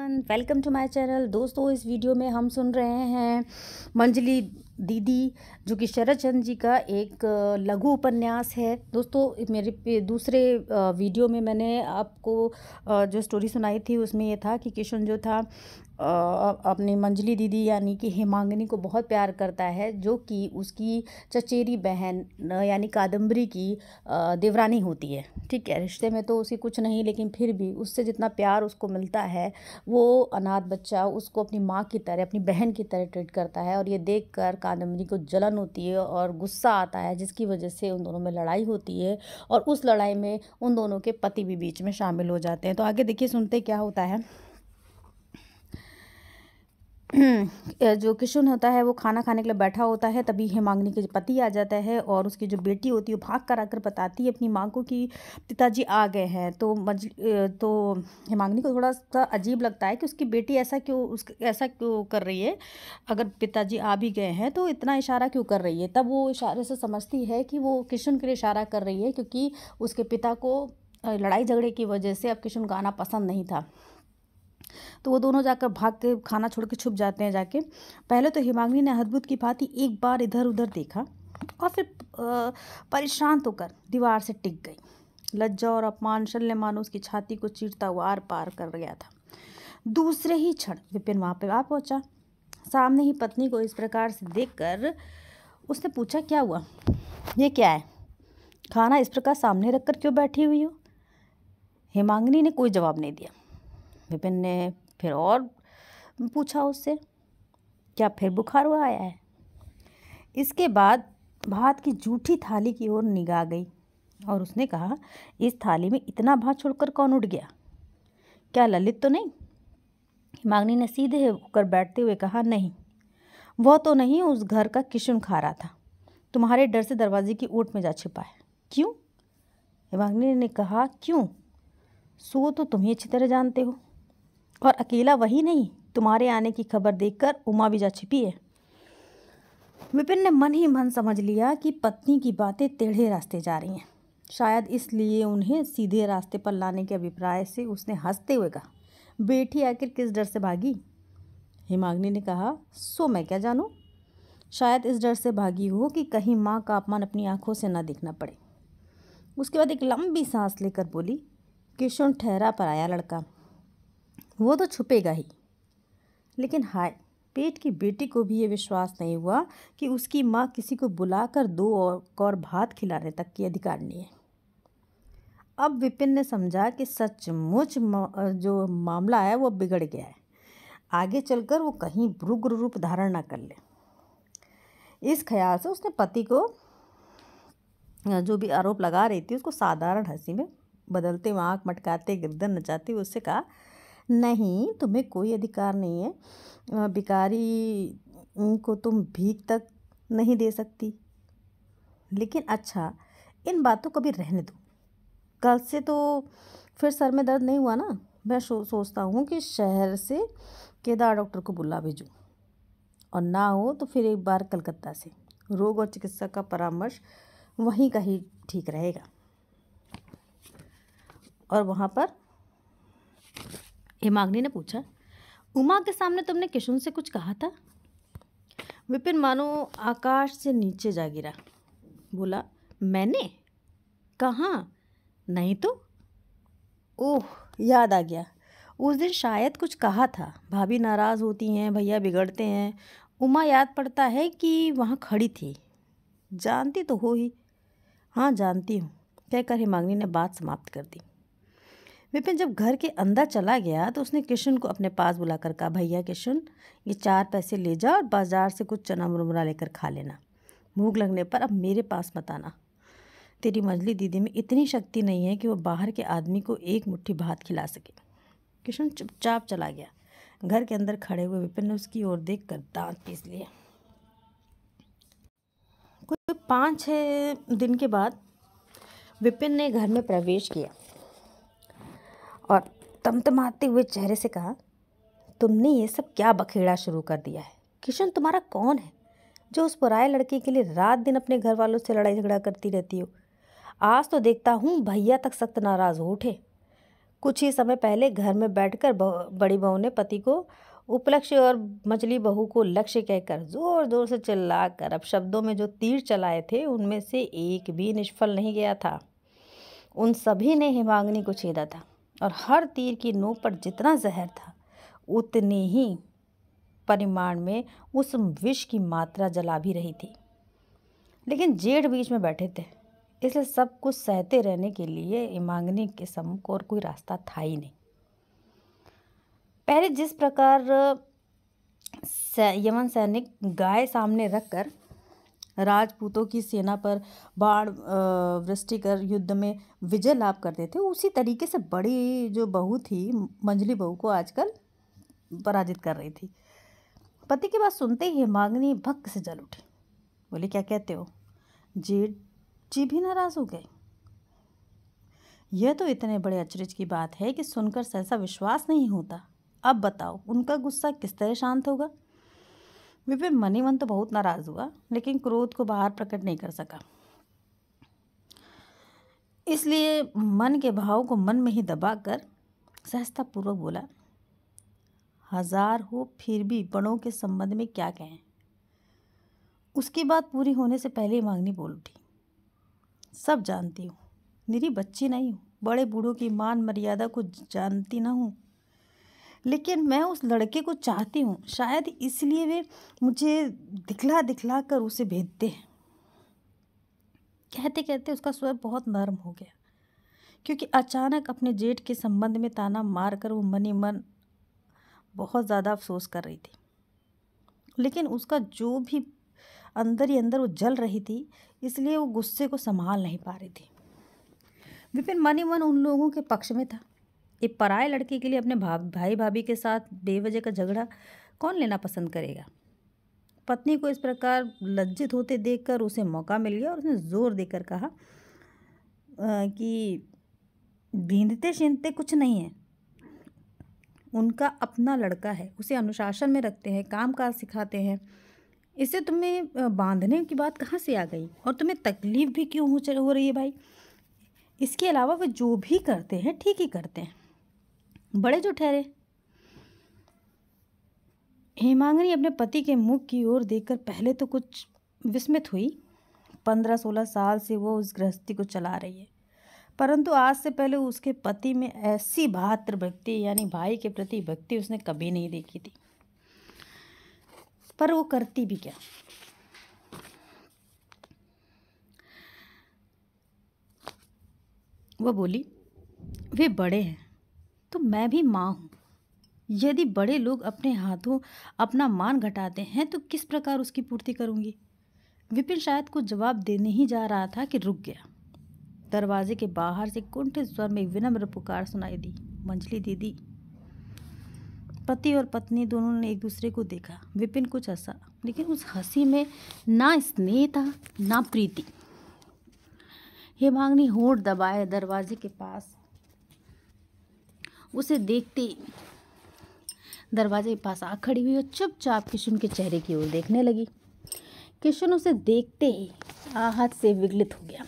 welcome to my channel दोस्तों इस video में हम सुन रहे हैं मंजलि दीदी जो कि शरद चंद्र जी का एक लघु उपन्यास है दोस्तों मेरे दूसरे वीडियो में मैंने आपको जो स्टोरी सुनाई थी उसमें यह था कि किशन जो था अपनी मंजली दीदी यानी कि हेमांगनी को बहुत प्यार करता है जो कि उसकी चचेरी बहन यानी कादम्बरी की देवरानी होती है ठीक है रिश्ते में तो उसी कुछ नहीं लेकिन फिर भी उससे जितना प्यार उसको मिलता है वो अनाथ बच्चा उसको अपनी माँ की तरह अपनी बहन की तरह ट्रीट करता है और ये देख कर को जलन होती है और गुस्सा आता है जिसकी वजह से उन दोनों में लड़ाई होती है और उस लड़ाई में उन दोनों के पति भी बीच में शामिल हो जाते हैं तो आगे देखिए सुनते क्या होता है जो किशन होता है वो खाना खाने के लिए बैठा होता है तभी हेमांगनी के पति आ जाता है और उसकी जो बेटी होती है वो भाग कर आकर बताती है अपनी माँ को कि पिताजी आ गए हैं तो मज तो हेमांगनी को थोड़ा सा अजीब लगता है कि उसकी बेटी ऐसा क्यों उस ऐसा क्यों कर रही है अगर पिताजी आ भी गए हैं तो इतना इशारा क्यों कर रही है तब वो इशारे से समझती है कि वो किशन के लिए इशारा कर रही है क्योंकि उसके पिता को लड़ाई झगड़े की वजह से अब किशन गाना आना पसंद नहीं था तो वो दोनों जाकर भाग के खाना छोड़ के छुप जाते हैं जाके पहले तो हिमांगनी ने हदबुद की भांति एक बार इधर उधर देखा और फिर परेशान होकर तो दीवार से टिक गई लज्जा और अपमान मानो उसकी छाती को चीरता हुआ आर पार कर गया था दूसरे ही क्षण विपिन वहाँ पर आ पहुँचा सामने ही पत्नी को इस प्रकार से कर उसने पूछा क्या हुआ ये क्या है खाना इस प्रकार सामने रख कर क्यों बैठी हुई हो हिमांगनी ने कोई जवाब नहीं दिया विपिन ने फिर और पूछा उससे क्या फिर बुखार हुआ आया है इसके बाद भात की जूठी थाली की ओर निगाह गई और उसने कहा इस थाली में इतना भात छोड़कर कौन उठ गया क्या ललित तो नहीं मागनी ने सीधे होकर बैठते हुए कहा नहीं वह तो नहीं उस घर का किशन खा रहा था तुम्हारे डर से दरवाजे की ओट में जा छिपा है क्यों हिमाग्नि ने कहा क्यों सो तो तुम ही अच्छी तरह जानते हो और अकेला वही नहीं तुम्हारे आने की खबर देखकर उमा भी जा छिपी है विपिन ने मन ही मन समझ लिया कि पत्नी की बातें टेढ़े रास्ते जा रही हैं शायद इसलिए उन्हें सीधे रास्ते पर लाने के अभिप्राय से उसने हंसते हुए कहा बेटी आखिर किस डर से भागी हिमाग्नि ने कहा सो मैं क्या जानूँ शायद इस डर से भागी हो कि कहीं माँ का अपमान अपनी आंखों से ना देखना पड़े उसके बाद एक लंबी सांस लेकर बोली किशुन ठहरा पर आया लड़का वो तो छुपेगा ही लेकिन हाय पेट की बेटी को भी ये विश्वास नहीं हुआ कि उसकी माँ किसी को बुलाकर दो और कौर भात खिलाने तक की अधिकारनी है अब विपिन ने समझा कि सचमुच जो मामला है वो बिगड़ गया है आगे चलकर वो कहीं रुग्र रूप धारण ना कर ले इस ख्याल से उसने पति को जो भी आरोप लगा रही थी उसको साधारण हंसी में बदलते हुए आँख मटकाते गिरदन नचाते हुए उससे कहा नहीं तुम्हें कोई अधिकार नहीं है भिकारी को तुम भीख तक नहीं दे सकती लेकिन अच्छा इन बातों को भी रहने दो कल से तो फिर सर में दर्द नहीं हुआ ना मैं सो, सोचता हूँ कि शहर से केदार डॉक्टर को बुला भेजूँ और ना हो तो फिर एक बार कलकत्ता से रोग और चिकित्सा का परामर्श वहीं का ही ठीक रहेगा और वहाँ पर हेमाग्नि ने पूछा उमा के सामने तुमने किशुन से कुछ कहा था विपिन मानो आकाश से नीचे जा गिरा बोला मैंने कहाँ नहीं तो ओह याद आ गया उस दिन शायद कुछ कहा था भाभी नाराज़ होती हैं भैया बिगड़ते हैं उमा याद पड़ता है कि वहाँ खड़ी थी जानती तो हो ही हाँ जानती हूँ कहकर हिमांगनी ने बात समाप्त कर दी विपिन जब घर के अंदर चला गया तो उसने किशन को अपने पास बुलाकर कहा भैया किशन ये चार पैसे ले जा और बाजार से कुछ चना मुरमुरा लेकर खा लेना भूख लगने पर अब मेरे पास मत आना तेरी मंजली दीदी में इतनी शक्ति नहीं है कि वो बाहर के आदमी को एक मुट्ठी भात खिला सके किशन चुपचाप चला गया घर के अंदर खड़े हुए विपिन ने उसकी ओर देख कर दाँत पीस लिए कुछ पाँच छः दिन के बाद विपिन ने घर में प्रवेश किया और तमतमाते हुए चेहरे से कहा तुमने ये सब क्या बखेड़ा शुरू कर दिया है किशन तुम्हारा कौन है जो उस पराए लड़के के लिए रात दिन अपने घर वालों से लड़ाई झगड़ा करती रहती हो आज तो देखता हूँ भैया तक सख्त नाराज़ हो उठे कुछ ही समय पहले घर में बैठकर बड़ी बहू ने पति को उपलक्ष्य और मछली बहू को लक्ष्य कहकर जोर जोर से चिल्ला कर अब शब्दों में जो तीर चलाए थे उनमें से एक भी निष्फल नहीं गया था उन सभी ने हिमागनी को छेदा था और हर तीर की नोक पर जितना जहर था उतनी ही परिमाण में उस विष की मात्रा जला भी रही थी लेकिन जेठ बीच में बैठे थे इसलिए सब कुछ सहते रहने के लिए इमांगनी के सम्मुख और कोई रास्ता था ही नहीं पहले जिस प्रकार यमन सैनिक गाय सामने रखकर राजपूतों की सेना पर बाढ़ वृष्टि कर युद्ध में विजय लाभ करते थे उसी तरीके से बड़ी जो बहू थी मंजली बहू को आजकल पराजित कर रही थी पति की बात सुनते ही मांगनी भक्त से जल उठी बोले क्या कहते हो जी जी भी नाराज हो गए यह तो इतने बड़े अचरज की बात है कि सुनकर सहसा विश्वास नहीं होता अब बताओ उनका गुस्सा किस तरह शांत होगा विपिन मनी मन तो बहुत नाराज़ हुआ लेकिन क्रोध को बाहर प्रकट नहीं कर सका इसलिए मन के भाव को मन में ही दबाकर सहजतापूर्वक बोला हजार हो फिर भी बड़ों के संबंध में क्या कहें उसकी बात पूरी होने से पहले ही मांगनी बोल उठी सब जानती हूँ मेरी बच्ची नहीं हूँ बड़े बूढ़ों की मान मर्यादा को जानती ना हूँ लेकिन मैं उस लड़के को चाहती हूँ शायद इसलिए वे मुझे दिखला दिखला कर उसे भेजते हैं कहते कहते उसका स्वर बहुत नरम हो गया क्योंकि अचानक अपने जेठ के संबंध में ताना मार कर वो मनी मन बहुत ज़्यादा अफसोस कर रही थी लेकिन उसका जो भी अंदर ही अंदर वो जल रही थी इसलिए वो गुस्से को संभाल नहीं पा रही थी विपिन मनी मन उन लोगों के पक्ष में था एक पराए लड़के के लिए अपने भाई भाभी के साथ बेवजह का झगड़ा कौन लेना पसंद करेगा पत्नी को इस प्रकार लज्जित होते देखकर उसे मौका मिल गया और उसने ज़ोर देकर कहा आ, कि बींदते शीनते कुछ नहीं है उनका अपना लड़का है उसे अनुशासन में रखते हैं काम काज सिखाते हैं इससे तुम्हें बांधने की बात कहाँ से आ गई और तुम्हें तकलीफ़ भी क्यों हो रही है भाई इसके अलावा वे जो भी करते हैं ठीक ही करते हैं बड़े जो ठहरे हेमांगनी अपने पति के मुख की ओर देखकर पहले तो कुछ विस्मित हुई पंद्रह सोलह साल से वो उस गृहस्थी को चला रही है परंतु आज से पहले उसके पति में ऐसी भातृ भक्ति यानी भाई के प्रति भक्ति उसने कभी नहीं देखी थी पर वो करती भी क्या वो बोली वे बड़े हैं तो मैं भी माँ हूँ यदि बड़े लोग अपने हाथों अपना मान घटाते हैं तो किस प्रकार उसकी पूर्ति करूँगी विपिन शायद को जवाब देने ही जा रहा था कि रुक गया दरवाजे के बाहर से कुंठ स्वर में विनम्र पुकार सुनाई दी मंजली दीदी पति और पत्नी दोनों ने एक दूसरे को देखा विपिन कुछ हंसा लेकिन उस हंसी में ना स्नेह था ना प्रीति हेमांगनी होठ दबाए दरवाजे के पास उसे देखते दरवाजे के पास आ खड़ी हुई और चुपचाप किशन के चेहरे की ओर देखने लगी किशन उसे देखते ही आहत से विगलित हो गया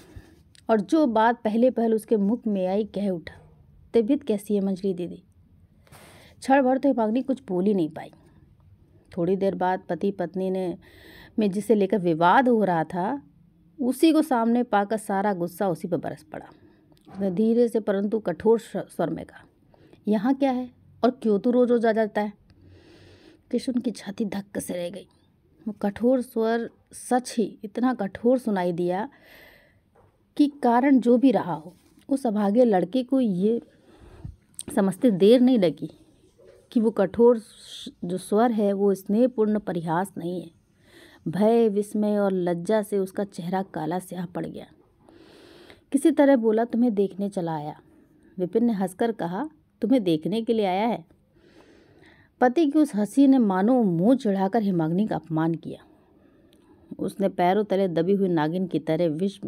और जो बात पहले पहल उसके मुख में आई कह उठा तबीयत कैसी है मंजरी दीदी क्षण भर तो हिमाग्नि कुछ बोल ही नहीं पाई थोड़ी देर बाद पति पत्नी ने में जिसे लेकर विवाद हो रहा था उसी को सामने पाकर सारा गुस्सा उसी पर बरस पड़ा उसने धीरे से परंतु कठोर स्वर में कहा यहाँ क्या है और क्यों तो रोज़ रोज़ आ जाता है किशुन की छाती धक्क से रह गई वो कठोर स्वर सच ही इतना कठोर सुनाई दिया कि कारण जो भी रहा हो उस अभागे लड़के को ये समझते देर नहीं लगी कि वो कठोर जो स्वर है वो स्नेहपूर्ण परिहास नहीं है भय विस्मय और लज्जा से उसका चेहरा काला स्याह पड़ गया किसी तरह बोला तुम्हें देखने चला आया विपिन ने हंसकर कहा तुम्हें देखने के लिए आया है पति की उस हंसी ने मानो मुंह चढ़ाकर हिमाग्नि का अपमान किया उसने पैरों तले दबी हुई नागिन की तरह विश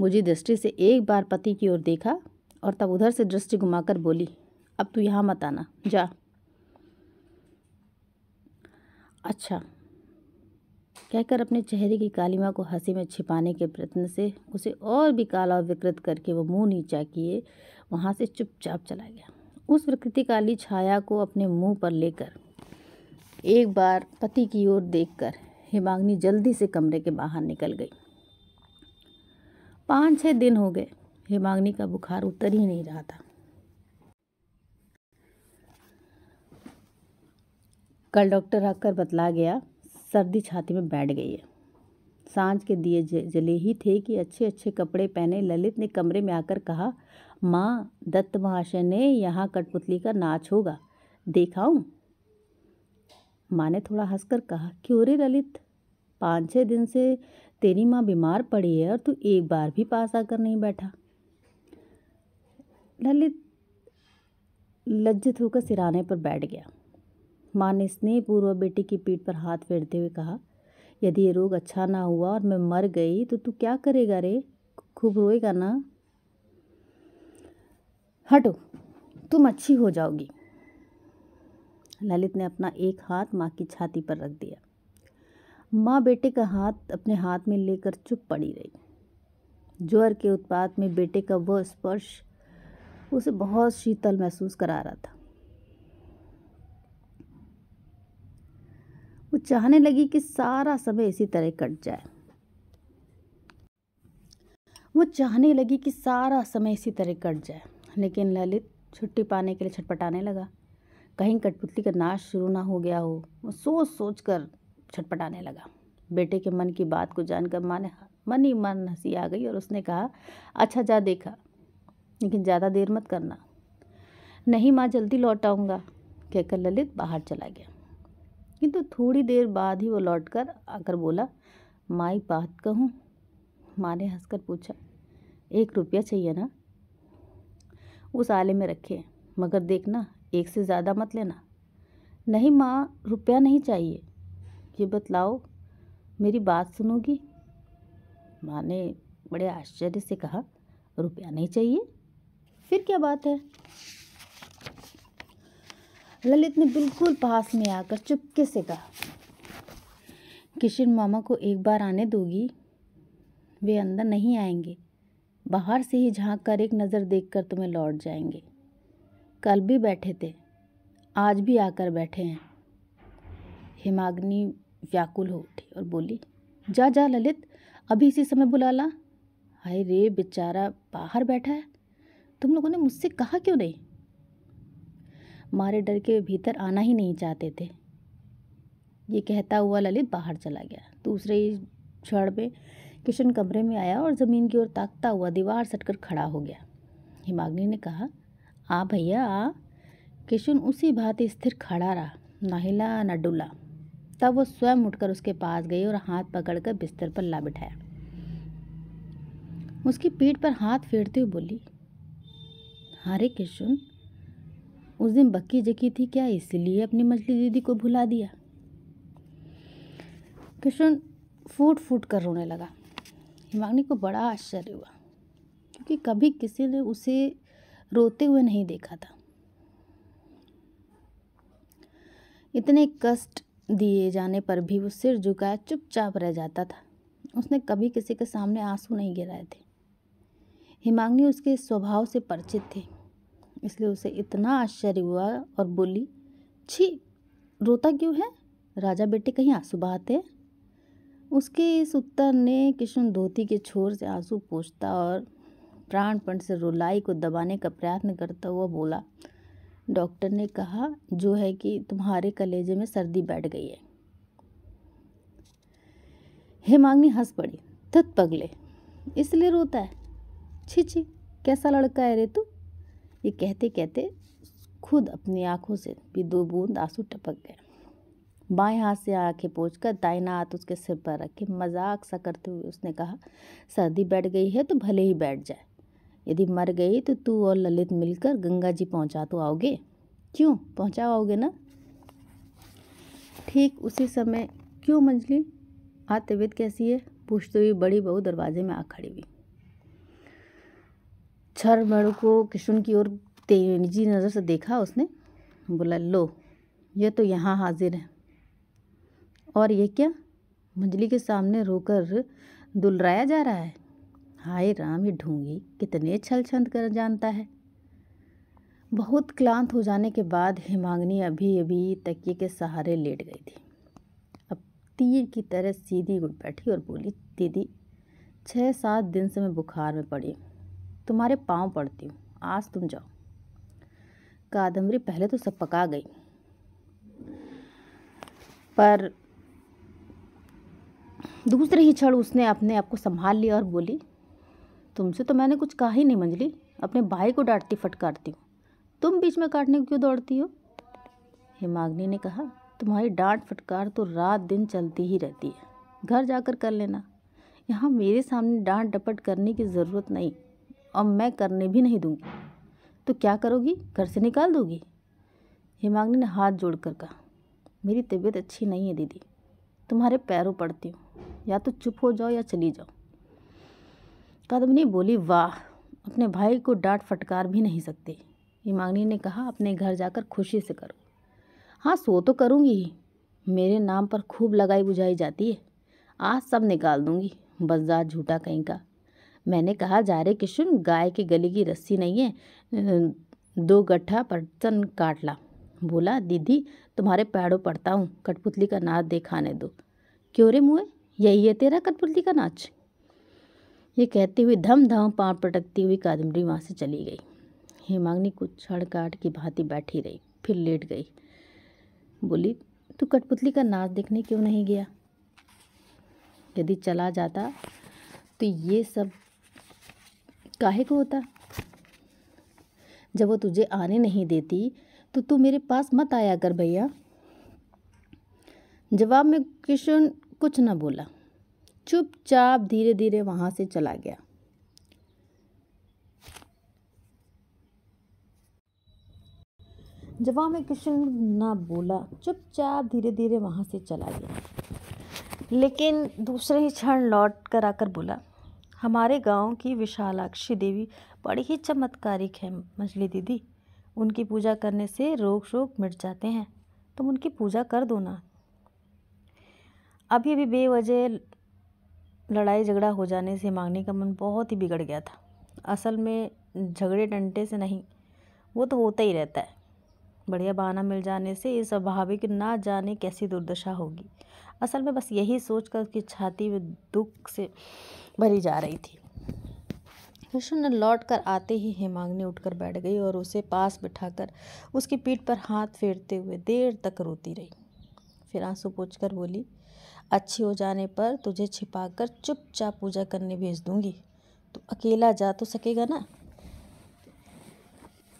मुझी दृष्टि से एक बार पति की ओर देखा और तब उधर से दृष्टि घुमाकर बोली अब तू यहाँ मत आना जा अच्छा कहकर अपने चेहरे की कालिमा को हंसी में छिपाने के प्रयत्न से उसे और भी काला और विकृत करके वो मुंह नीचा किए वहाँ से चुपचाप चला गया उस विकृति काली छाया को अपने मुंह पर लेकर एक बार पति की ओर देखकर हेमांगनी जल्दी से कमरे के बाहर निकल गई पाँच छः दिन हो गए हिमाग्नि का बुखार उतर ही नहीं रहा था कल डॉक्टर आकर बतला गया सर्दी छाती में बैठ गई है सांझ के दिए जले ही थे कि अच्छे अच्छे कपड़े पहने ललित ने कमरे में आकर कहा माँ दत्त महाशय ने यहाँ कठपुतली का नाच होगा देखाऊँ माँ ने थोड़ा हंसकर कहा क्यों रे ललित पाँच छः दिन से तेरी माँ बीमार पड़ी है और तू एक बार भी पास आकर नहीं बैठा ललित लज्जित होकर सिराने पर बैठ गया माँ ने स्नेहपूर्वक बेटी की पीठ पर हाथ फेरते हुए कहा यदि ये रोग अच्छा ना हुआ और मैं मर गई तो तू क्या करेगा रे खूब रोएगा ना हटो तुम अच्छी हो जाओगी ललित ने अपना एक हाथ माँ की छाती पर रख दिया माँ बेटे का हाथ अपने हाथ में लेकर चुप पड़ी रही ज्वर के उत्पात में बेटे का वह स्पर्श उसे बहुत शीतल महसूस करा रहा था वो चाहने लगी कि सारा समय इसी तरह कट जाए वो चाहने लगी कि सारा समय इसी तरह कट जाए लेकिन ललित छुट्टी पाने के लिए छटपटाने लगा कहीं कठपुतली का नाश शुरू ना हो गया हो वो सोच सोच कर छटपटाने लगा बेटे के मन की बात को जानकर माँ ने मन ही मन हंसी आ गई और उसने कहा अच्छा जा देखा लेकिन ज़्यादा देर मत करना नहीं माँ जल्दी लौट आऊँगा कहकर ललित बाहर चला गया किंतु थोड़ी देर बाद ही वो लौट कर आकर बोला माई बात कहूँ माँ ने हंसकर पूछा एक रुपया चाहिए ना उस आले में रखे मगर देखना एक से ज़्यादा मत लेना नहीं माँ रुपया नहीं चाहिए ये बतलाओ मेरी बात सुनोगी माँ ने बड़े आश्चर्य से कहा रुपया नहीं चाहिए फिर क्या बात है ललित ने बिल्कुल पास में आकर चुपके से कहा किशन मामा को एक बार आने दोगी वे अंदर नहीं आएंगे बाहर से ही झांक कर एक नज़र देखकर तुम्हें लौट जाएंगे कल भी बैठे थे आज भी आकर बैठे हैं हिमाग्नि व्याकुल हो उठी और बोली जा जा ललित अभी इसी समय बुला ला हाय रे बेचारा बाहर बैठा है तुम लोगों ने मुझसे कहा क्यों नहीं मारे डर के भीतर आना ही नहीं चाहते थे ये कहता हुआ ललित बाहर चला गया दूसरे ही क्षण में किशन कमरे में आया और ज़मीन की ओर ताकता हुआ दीवार सटकर खड़ा हो गया हिमाग्नि ने कहा आ भैया आ किशन उसी भांति स्थिर खड़ा रहा ना हिला न डुला तब वो स्वयं उठकर उसके पास गई और हाथ पकड़कर बिस्तर पर ला बिठाया उसकी पीठ पर हाथ फेरते हुए बोली हरे हाँ किशन उस दिन बक्की जकी थी क्या इसलिए अपनी मछली दीदी को भुला दिया कृष्ण फूट फूट कर रोने लगा हिमाग्नी को बड़ा आश्चर्य हुआ क्योंकि कभी किसी ने उसे रोते हुए नहीं देखा था इतने कष्ट दिए जाने पर भी वो सिर झुकाए चुपचाप रह जाता था उसने कभी किसी के सामने आंसू नहीं गिराए थे हिमाग्नि उसके स्वभाव से परिचित थी इसलिए उसे इतना आश्चर्य हुआ और बोली छी रोता क्यों है राजा बेटे कहीं आंसू बहाते उसके इस उत्तर ने किशन धोती के छोर से आंसू पोछता और प्राणपण से रुलाई को दबाने का प्रयत्न करता हुआ बोला डॉक्टर ने कहा जो है कि तुम्हारे कलेजे में सर्दी बैठ गई है हेमांगनी हंस पड़ी थत पगले इसलिए रोता है छी छी कैसा लड़का है रे तू ये कहते कहते खुद अपनी आंखों से भी दो बूंद आंसू टपक गए बाएं हाथ से आंखें पोछ कर दाइना हाथ उसके सिर पर रखे मजाक सा करते हुए उसने कहा सर्दी बैठ गई है तो भले ही बैठ जाए यदि मर गई तो तू और ललित मिलकर गंगा जी पहुँचा तो आओगे क्यों पहुँचा आओगे ना ठीक उसी समय क्यों मंजली हाँ तबीयत कैसी है पूछते हुए बड़ी बहू दरवाजे में आ खड़ी हुई छर क्षरमणु को किशुन की ओर निजी नज़र से देखा उसने बोला लो ये तो यहाँ हाजिर है और ये क्या मंजली के सामने रोकर दुलराया जा रहा है हाय राम ये ढूंगी कितने छल छंद कर जानता है बहुत क्लांत हो जाने के बाद हिमांगनी अभी अभी तकिए के सहारे लेट गई थी अब तीर की तरह सीधी उठ बैठी और बोली दीदी छः सात दिन से मैं बुखार में पड़ी हूँ तुम्हारे पाँव पड़ती हूँ आज तुम जाओ कादम्बरी पहले तो सब पका गई पर दूसरे ही क्षण उसने अपने आप को संभाल लिया और बोली तुमसे तो मैंने कुछ कहा ही नहीं मंजली अपने भाई को डांटती फटकारती हूँ तुम बीच में काटने क्यों दौड़ती हो हिमाग्नि ने कहा तुम्हारी डांट फटकार तो रात दिन चलती ही रहती है घर जाकर कर लेना यहाँ मेरे सामने डांट डपट करने की ज़रूरत नहीं और मैं करने भी नहीं दूंगी तो क्या करोगी घर से निकाल दोगी हिमाग्नि ने हाथ जोड़ कर कहा मेरी तबीयत अच्छी नहीं है दीदी तुम्हारे पैरों पड़ती हूँ या तो चुप हो जाओ या चली जाओ कदमनी बोली वाह अपने भाई को डांट फटकार भी नहीं सकते हिमाग्नि ने कहा अपने घर जाकर खुशी से करो हाँ सो तो करूँगी ही मेरे नाम पर खूब लगाई बुझाई जाती है आज सब निकाल दूँगी बस जा झूठा कहीं का मैंने कहा जा रे किशुन गाय के गले की रस्सी नहीं है दो गट्ठा पटसन काट ला बोला दीदी तुम्हारे पैरों पड़ता हूँ कठपुतली का नाच देखाने दो क्यों रे मुँह यही है तेरा कठपुतली का नाच ये कहते हुए धम धम पाँव पटकती हुई कादम्बरी वहाँ से चली गई हेमांगनी कुछ छड़ काट की भांति बैठी रही फिर लेट गई बोली तू कठपुतली का नाच देखने क्यों नहीं गया यदि चला जाता तो ये सब काहे को होता जब वो तुझे आने नहीं देती तो तू मेरे पास मत आया कर भैया जवाब में किशन कुछ न बोला चुपचाप धीरे धीरे वहाँ से चला गया जवाब में किशन ना बोला चुपचाप धीरे धीरे वहाँ से चला गया लेकिन दूसरे ही क्षण लौट कर आकर बोला हमारे गांव की विशालाक्षी देवी बड़ी ही चमत्कारिक है मछली दीदी उनकी पूजा करने से रोग शोक मिट जाते हैं तुम उनकी पूजा कर दो ना अभी अभी बेवजह लड़ाई झगड़ा हो जाने से मांगने का मन बहुत ही बिगड़ गया था असल में झगड़े डंटे से नहीं वो तो होता ही रहता है बढ़िया बहाना मिल जाने से इस अभाविक ना जाने कैसी दुर्दशा होगी असल में बस यही सोच कर उसकी छाती में दुख से भरी जा रही थी कृष्ण लौट कर आते ही हेमांगनी उठकर बैठ गई और उसे पास बिठाकर उसकी पीठ पर हाथ फेरते हुए देर तक रोती रही फिर आंसू कर बोली अच्छी हो जाने पर तुझे छिपाकर चुपचाप पूजा करने भेज दूंगी तू अकेला जा तो सकेगा ना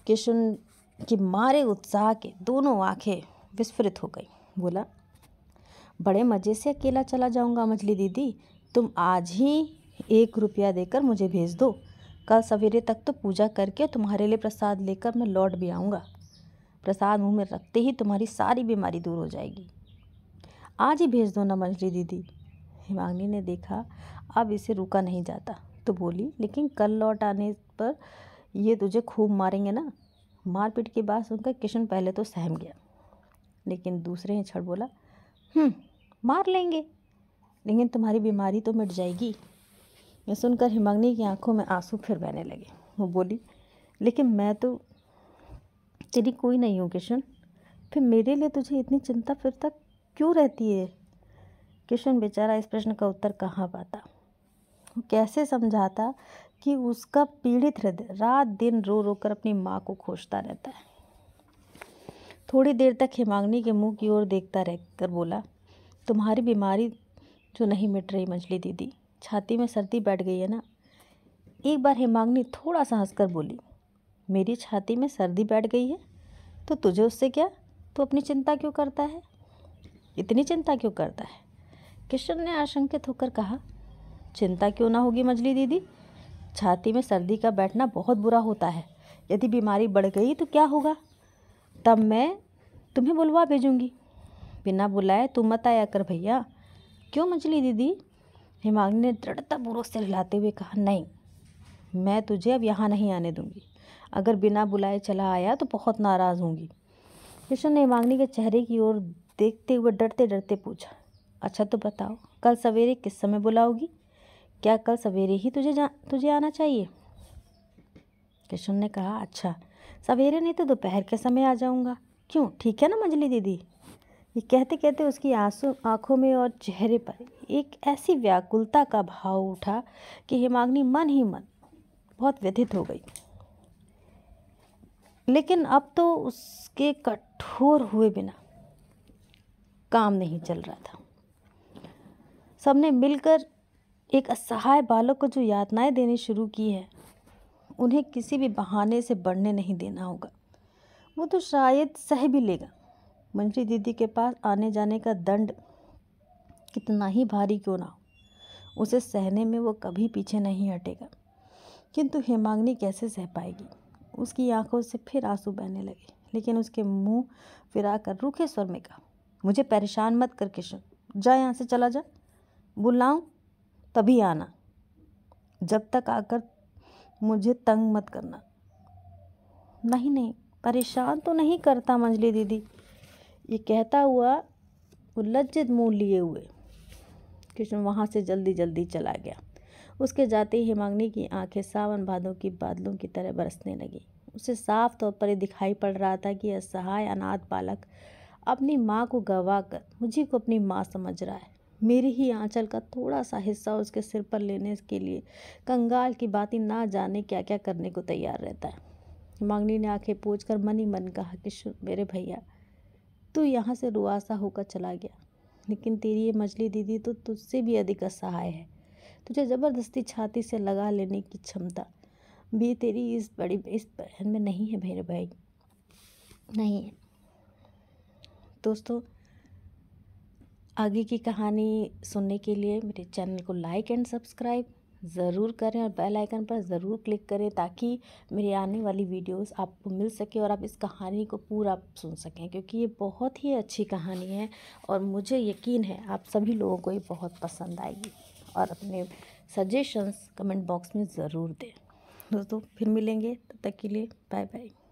किशन कि मारे उत्साह के दोनों आंखें विस्फुरित हो गई बोला बड़े मज़े से अकेला चला जाऊंगा मछली दीदी तुम आज ही एक रुपया देकर मुझे भेज दो कल सवेरे तक तो पूजा करके तुम्हारे लिए प्रसाद लेकर मैं लौट भी आऊँगा प्रसाद मुँह में रखते ही तुम्हारी सारी बीमारी दूर हो जाएगी आज ही भेज दो ना मछली दीदी हिमांगनी ने देखा अब इसे रुका नहीं जाता तो बोली लेकिन कल लौट आने पर ये तुझे खूब मारेंगे ना मारपीट की बात सुनकर किशन पहले तो सहम गया लेकिन दूसरे छड़ बोला हम्म, मार लेंगे लेकिन तुम्हारी बीमारी तो मिट जाएगी यह सुनकर हिमग्नी की आंखों में आंसू फिर बहने लगे वो बोली लेकिन मैं तो तेरी कोई नहीं हूँ किशन फिर मेरे लिए तुझे इतनी चिंता फिर तक क्यों रहती है किशन बेचारा इस प्रश्न का उत्तर कहाँ पाता वो कैसे समझाता कि उसका पीड़ित हृदय रात दिन रो रो कर अपनी माँ को खोजता रहता है थोड़ी देर तक हेमांगनी के मुंह की ओर देखता रह कर बोला तुम्हारी बीमारी जो नहीं मिट रही मंजली दीदी छाती में सर्दी बैठ गई है ना एक बार हेमांगनी थोड़ा सा हंसकर बोली मेरी छाती में सर्दी बैठ गई है तो तुझे उससे क्या तो अपनी चिंता क्यों करता है इतनी चिंता क्यों करता है किशन ने आशंकित होकर कहा चिंता क्यों ना होगी मंजली दीदी छाती में सर्दी का बैठना बहुत बुरा होता है यदि बीमारी बढ़ गई तो क्या होगा तब मैं तुम्हें बुलवा भेजूँगी बिना बुलाए तू मत आया कर भैया क्यों मछली दीदी हिमाग्नि ने दृढ़तापूर्वक से हिलाते हुए कहा नहीं मैं तुझे अब यहाँ नहीं आने दूँगी अगर बिना बुलाए चला आया तो बहुत नाराज़ होंगी कृष्ण ने हिमागनी के चेहरे की ओर देखते हुए डरते डरते पूछा अच्छा तो बताओ कल सवेरे किस समय बुलाओगी क्या कल सवेरे ही तुझे जा तुझे आना चाहिए किशन ने कहा अच्छा सवेरे नहीं तो दोपहर के समय आ जाऊँगा क्यों ठीक है ना मंजली दीदी ये कहते कहते उसकी आंसू आंखों में और चेहरे पर एक ऐसी व्याकुलता का भाव उठा कि हेमाग्नि मन ही मन बहुत व्यथित हो गई लेकिन अब तो उसके कठोर हुए बिना काम नहीं चल रहा था सबने मिलकर एक असहाय बालक को जो यातनाएं देनी शुरू की है उन्हें किसी भी बहाने से बढ़ने नहीं देना होगा वो तो शायद सह भी लेगा मंशी दीदी के पास आने जाने का दंड कितना ही भारी क्यों ना हो उसे सहने में वो कभी पीछे नहीं हटेगा किंतु हेमांगनी कैसे सह पाएगी उसकी आंखों से फिर आंसू बहने लगे लेकिन उसके मुंह फिरा कर रूखे स्वर में कहा मुझे परेशान मत कर किशन जा यहाँ से चला जा बुलाऊं तभी आना जब तक आकर मुझे तंग मत करना नहीं नहीं परेशान तो नहीं करता मंजली दीदी ये कहता हुआ वो लज्जित मुँह लिए हुए कृष्ण वहाँ से जल्दी जल्दी चला गया उसके जाते ही हेमांगनी की आंखें सावन भादों की बादलों की तरह बरसने लगी उसे साफ तौर पर दिखाई पड़ रहा था कि असहाय अनाथ बालक अपनी माँ को गवा कर मुझे को अपनी माँ समझ रहा है मेरी ही आंचल का थोड़ा सा हिस्सा उसके सिर पर लेने के लिए कंगाल की बातें ना जाने क्या क्या करने को तैयार रहता है मांगनी ने आंखें पूछ कर मन ही मन कहा कि मेरे भैया तू यहाँ से रुआसा होकर चला गया लेकिन तेरी ये मछली दीदी तो तुझसे भी अधिक असहाय है तुझे ज़बरदस्ती छाती से लगा लेने की क्षमता भी तेरी इस बड़ी इस बहन में नहीं है मेरे भाई नहीं है दोस्तों आगे की कहानी सुनने के लिए मेरे चैनल को लाइक एंड सब्सक्राइब ज़रूर करें और बेल आइकन पर ज़रूर क्लिक करें ताकि मेरी आने वाली वीडियोस आपको मिल सके और आप इस कहानी को पूरा सुन सकें क्योंकि ये बहुत ही अच्छी कहानी है और मुझे यकीन है आप सभी लोगों को ये बहुत पसंद आएगी और अपने सजेशंस कमेंट बॉक्स में ज़रूर दें दोस्तों फिर मिलेंगे तब तक के लिए बाय बाय